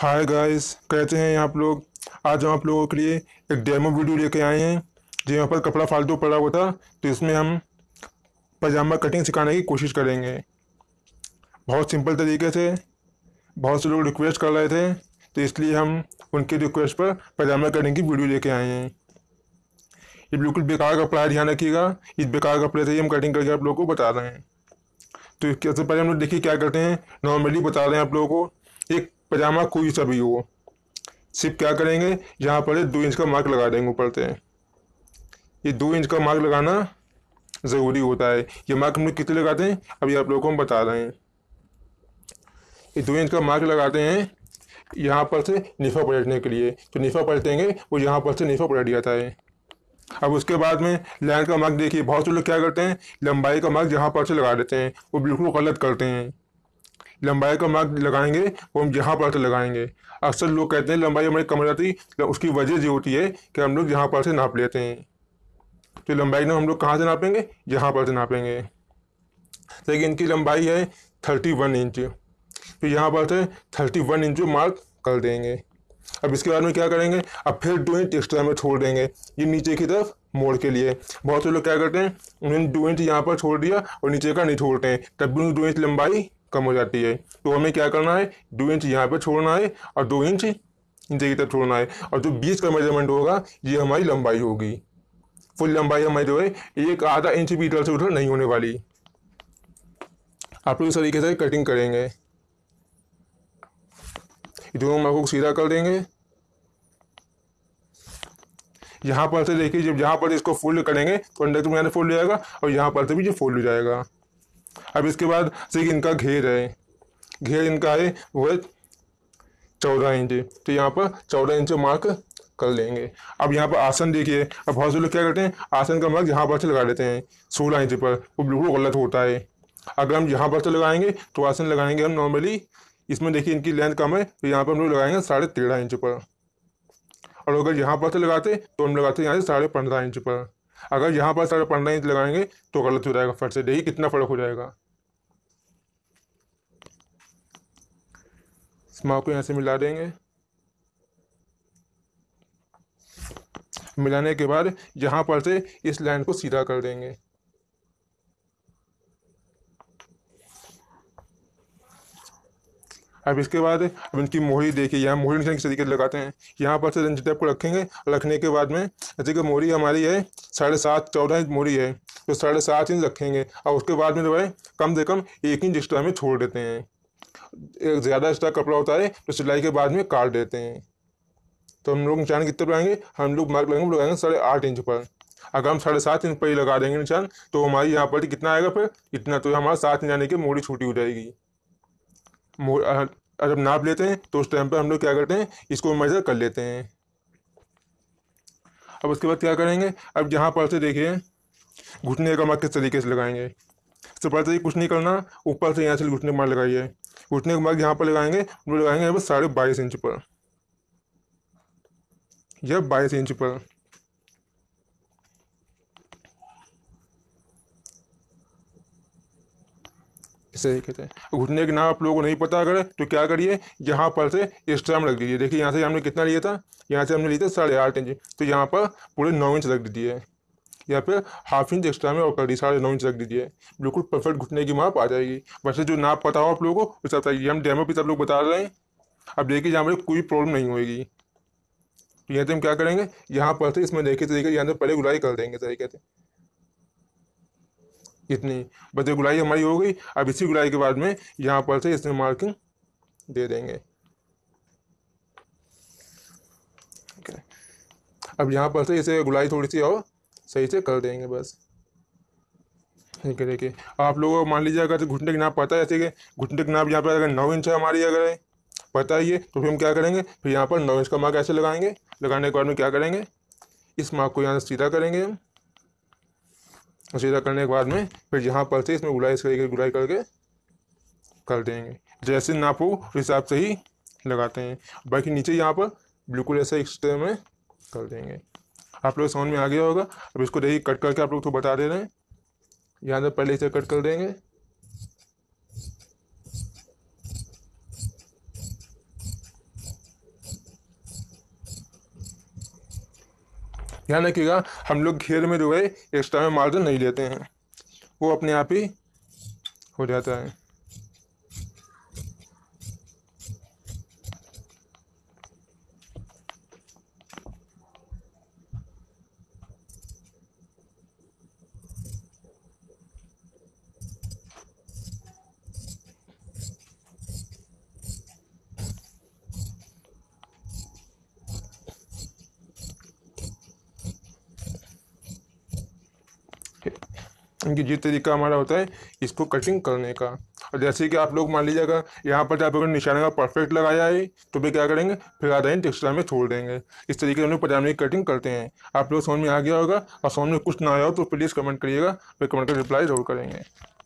hi guys कहते हैं आप लोग आज हम आप लोगों के लिए एक डेमो वीडियो लेके आए हैं जो यहाँ पर कपड़ा फालतू पड़ा हुआ था तो इसमें हम पजामा कटिंग सिखाने की कोशिश करेंगे बहुत सिंपल तरीके से बहुत से लोग रिक्वेस्ट कर रहे थे तो इसलिए हम उनकी रिक्वेस्ट पर पजामा कटिंग की वीडियो लेके आए हैं ये बिल्कुल बेकार कपड़ा है ध्यान रखिएगा इस बेकार कपड़े से ही हम कटिंग करके आप लोगों को बता रहे हैं तो इसके सबसे पहले हम लोग देखिए क्या करते हैं नॉर्मली बता रहे हैं आप लोगों को एक पजामा कोई सा भी हो सिर्फ क्या करेंगे यहाँ पर दो इंच का मार्क लगा देंगे ऊपर से ये दो इंच का मार्क लगाना ज़रूरी होता है ये मार्क हम लोग कितने लगाते हैं अभी आप लोगों को हम बता रहे हैं ये दो इंच का मार्क लगाते हैं यहाँ पर से निफा पलटने के लिए तो निफा पलटेंगे वो यहाँ पर से निफा पलट जाता है अब उसके बाद में लाइन का मार्क देखिए बहुत से लोग क्या करते हैं लंबाई का मार्क जहाँ पर से लगा देते हैं वो बिल्कुल गलत करते हैं लंबाई का मार्क लगाएंगे वो हम जहाँ पर से लगाएंगे अक्सर लोग कहते हैं लंबाई हमारी कम हो जाती है तो उसकी वजह ये होती है कि हम लोग यहाँ पर से नाप लेते हैं तो लंबाई में हम लोग कहाँ से नापेंगे यहाँ पर से नापेंगे लेकिन तो इनकी लंबाई है थर्टी वन इंच तो यहाँ पर से थर्टी वन इंच मार्क कर देंगे अब इसके बाद में क्या करेंगे अब फिर दो इंच एक्स्ट्रा में छोड़ देंगे ये नीचे की तरफ मोड़ के लिए बहुत से लोग क्या करते हैं उन्होंने दो इंच यहाँ पर छोड़ दिया और नीचे का नहीं छोड़ते हैं तब भी उनकी दो इंच लंबाई कम हो जाती है तो हमें क्या करना है दो इंच यहाँ पर छोड़ना है और दो इंच नीचे की तरफ छोड़ना है और जो बीच का मेजरमेंट होगा ये हमारी लंबाई होगी फुल लंबाई हमारी जो है एक आधा इंच भी इधर से उधर नहीं होने वाली आप लोग इस तरीके से कटिंग करेंगे दोनों माखों को सीधा कर देंगे यहाँ पर से देखिए जब यहाँ पर इसको फोल्ड करेंगे तो अंडर तो मैंने फोल्ड हो जाएगा और यहाँ पर से भी जो फोल्ड हो जाएगा अब इसके बाद से इनका घेर है घेर इनका है वह चौदह इंच तो यहाँ पर चौदह इंच मार्क कर लेंगे अब यहाँ पर आसन देखिए अब बहुत से लोग क्या करते हैं आसन का मार्क यहाँ पर से लगा देते हैं सोलह इंच पर वो बिल्कुल गलत होता है अगर हम यहाँ पर से लगाएंगे तो आसन लगाएंगे हम नॉर्मली इसमें देखिए इनकी लेंथ कम है तो यहाँ पर हम लोग लगाएंगे साढ़े तेरह इंच पर और अगर यहाँ पर से लगाते तो हम लगाते हैं यहाँ से साढ़े पंद्रह इंच पर अगर यहाँ पर साढ़े पंद्रह इंच लगाएंगे तो गलत हो जाएगा फट से देखिए कितना फर्क हो जाएगा इस को यहाँ से मिला देंगे मिलाने के बाद यहाँ पर से इस लाइन को सीधा कर देंगे अब इसके बाद अब इनकी मोहरी देखिए यहाँ मोहरी निशान किस तरीके से लगाते हैं यहाँ पर से रंजित को रखेंगे रखने के बाद में जैसे कि मोहरी हमारी है साढ़े सात चौदह इंच मोहरी है तो साढ़े सात इंच रखेंगे और उसके बाद में जो है कम से कम एक इंच एक्स्ट्रा हमें छोड़ देते हैं एक ज़्यादा एक्स्ट्रा कपड़ा होता है तो सिलाई के बाद में काट देते हैं तो हम लोग निशान कितने पर आएंगे हम लोग मार्क लगाएंगे लगाएंगे साढ़े आठ इंच पर अगर हम साढ़े सात इंच पर ही लगा देंगे निशान तो हमारी यहाँ पर कितना आएगा फिर इतना तो हमारा सात इंच आने की मोड़ी छोटी हो जाएगी मोड़ जब नाप लेते हैं तो उस टाइम पर हम लोग क्या करते हैं इसको मेजर कर लेते हैं अब उसके बाद क्या करेंगे अब जहाँ पर से देखिए घुटने का मार्ग किस तरीके से लगाएंगे सब पहले तो कुछ नहीं करना ऊपर से यहाँ से घुटने का मार्ग लगाइए घुटने का मार्ग यहाँ पर लगाएंगे लगाएंगे साढ़े बाईस इंच पर यह बाईस इंच पर इसे कहते तो, हैं घुटने के नाम आप लोगों को नहीं पता अगर तो क्या करिए यहाँ पर से एक्स्ट्रा में रख दीजिए देखिए यहाँ से हमने कितना लिया था यहाँ से हमने लिए था साढ़े आठ इंच तो यहाँ पर पूरे नौ इंच रख दीजिए या फिर हाफ इंच एक्स्ट्रा में और कर दी साढ़े नौ इंच रख दीजिए बिल्कुल परफेक्ट घुटने की माप आ जाएगी वैसे जो नाप पता हो आप लोगों को उस बताइए हम डेमो पे सब लोग बता रहे हैं अब देखिए यहाँ पर कोई प्रॉब्लम नहीं होगी तो यहाँ से हम क्या करेंगे यहाँ पर से इसमें देखे तरीके तो यहाँ से पहले गुलाई कर देंगे तरीके से इतनी बस ये गुलाई हमारी हो गई अब इसी गुलाई के बाद में यहाँ पर से इसमें मार्किंग दे देंगे अब यहाँ पर से इसे गुलाई थोड़ी सी और सही से कर देंगे बस ठीक है देखिए आप लोगों को मान लीजिए अगर घुटने की नाप पता है जैसे घुटने की नाप यहाँ पर अगर नौ इंच है हमारी अगर पता ही है तो फिर हम क्या करेंगे फिर यहाँ पर नौ इंच का मार्क ऐसे लगाएंगे लगाने के बाद में क्या करेंगे इस मार्क को यहाँ से सीधा करेंगे हम सीधा करने के बाद में फिर यहाँ पर से इसमें गुलाई करके गुलाई करके कर देंगे जैसे नापो हिसाब से ही लगाते हैं बाकी नीचे यहाँ पर बिल्कुल ऐसा एक्स्ट्रा में कर देंगे आप लोग साउंड में आ गया होगा अब इसको देखिए कट करके आप लोग तो बता दे रहे हैं यहाँ से पहले इसे कट कर देंगे ध्यान रखिएगा हम लोग घेर में जो है एक्स्ट्रा में मार्जिन नहीं लेते हैं वो अपने आप ही हो जाता है क्योंकि जिस तरीका हमारा होता है इसको कटिंग करने का और जैसे कि आप लोग मान लीजिएगा यहाँ पर आप लोगों ने निशाने का परफेक्ट लगाया है तो भी क्या करेंगे फिर आधा इंच एक्स्ट्रा में छोड़ देंगे इस तरीके से हम लोग पजामे की कटिंग करते हैं आप लोग समझ में आ गया होगा और समझ में कुछ ना आया हो तो प्लीज़ कमेंट करिएगा फिर कमेंट का रिप्लाई जरूर करेंगे